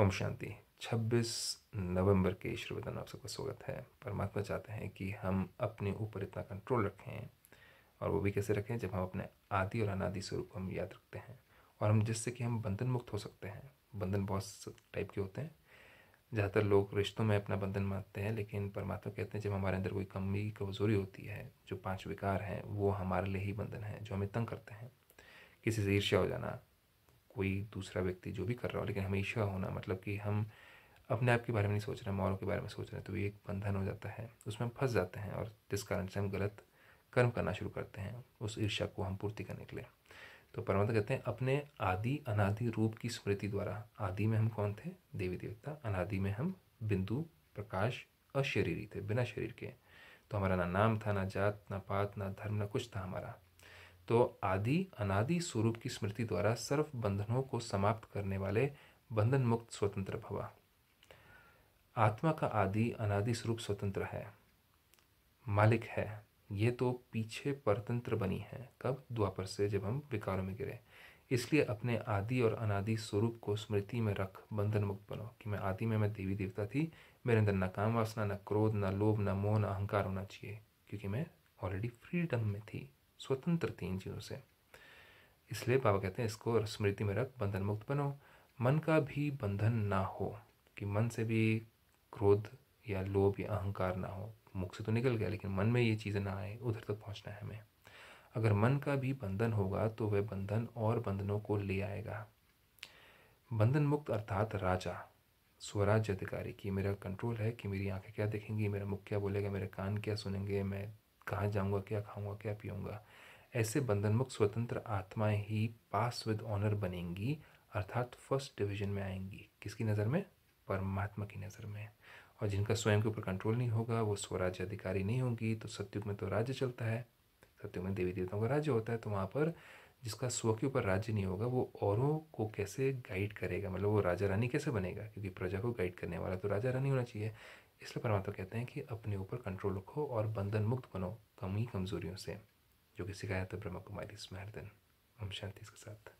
ओम शांति 26 नवंबर के ईश्वरवदन आप सबका स्वागत है परमात्मा चाहते हैं कि हम अपने ऊपर इतना कंट्रोल रखें और वो भी कैसे रखें जब हम अपने आदि और अनादि स्वरूप हम याद रखते हैं और हम जिससे कि हम बंधन मुक्त हो सकते हैं बंधन बहुत टाइप के होते हैं ज़्यादातर लोग रिश्तों में अपना बंधन मानते हैं लेकिन परमात्मा कहते हैं जब हमारे अंदर कोई कमी कमज़ोरी होती है जो पाँच विकार हैं वो हमारे लिए ही बंधन है जो हमें तंग करते हैं किसी से ईर्ष्या हो जाना कोई दूसरा व्यक्ति जो भी कर रहा हो लेकिन हमेशा होना मतलब कि हम अपने आप के बारे में नहीं सोच रहे हैं मौलों के बारे में सोच रहे हैं तो ये एक बंधन हो जाता है उसमें हम फंस जाते हैं और जिस कारण से हम गलत कर्म करना शुरू करते हैं उस ईर्ष्या को हम पूर्ति करने के लिए तो परमात्मा कहते हैं अपने आदि अनादि रूप की स्मृति द्वारा आदि में हम कौन थे देवी देवता अनादि में हम बिंदु प्रकाश अशरीरी थे बिना शरीर के तो हमारा ना नाम था ना जात ना पात ना धर्म ना कुछ था हमारा तो आदि अनादि स्वरूप की स्मृति द्वारा सर्व बंधनों को समाप्त करने वाले बंधन मुक्त स्वतंत्र भवा आत्मा का आदि अनादि स्वरूप स्वतंत्र है मालिक है ये तो पीछे परतंत्र बनी है कब द्वापर से जब हम विकारों में गिरे इसलिए अपने आदि और अनादि स्वरूप को स्मृति में रख बंधन मुक्त बनो कि मैं आदि में मैं देवी देवता थी मेरे अंदर ना काम वासना ना क्रोध ना लोभ ना मोह ना अहंकार होना चाहिए क्योंकि मैं ऑलरेडी फ्रीडम में थी स्वतंत्र थी इन चीज़ों से इसलिए बाबा कहते हैं इसको स्मृति में रख बंधन मुक्त बनो मन का भी बंधन ना हो कि मन से भी क्रोध या लोभ या अहंकार ना हो मुख से तो निकल गया लेकिन मन में ये चीज़ें ना आए उधर तक पहुंचना है हमें अगर मन का भी बंधन होगा तो वह बंधन और बंधनों को ले आएगा बंधन मुक्त अर्थात राजा स्वराज्य अधिकारी कि मेरा कंट्रोल है कि मेरी आंखें क्या देखेंगी मेरा मुख क्या बोलेगा मेरे कान क्या सुनेंगे मैं कहाँ जाऊँगा क्या खाऊँगा क्या पीऊँगा ऐसे बंधन मुक्त स्वतंत्र आत्माएं ही पास विद ऑनर बनेंगी अर्थात फर्स्ट डिवीजन में आएंगी किसकी नज़र में परमात्मा की नज़र में और जिनका स्वयं के ऊपर कंट्रोल नहीं होगा वो स्वराज्य अधिकारी नहीं होंगी तो सत्युग में तो राज्य चलता है सत्युग में देवी देवताओं का राज्य होता है तो वहाँ पर जिसका स्व के ऊपर राज्य नहीं होगा वो औरों को कैसे गाइड करेगा मतलब वो राजा रानी कैसे बनेगा क्योंकि प्रजा को गाइड करने वाला तो राजा रानी होना चाहिए इसलिए परमात्मा कहते हैं कि अपने ऊपर कंट्रोल रखो और बंधन मुक्त बनो कमी कमजोरियों से जो कि सिखाया था ब्रह्मा कुमारी स्मृतन ओम शांति इसके साथ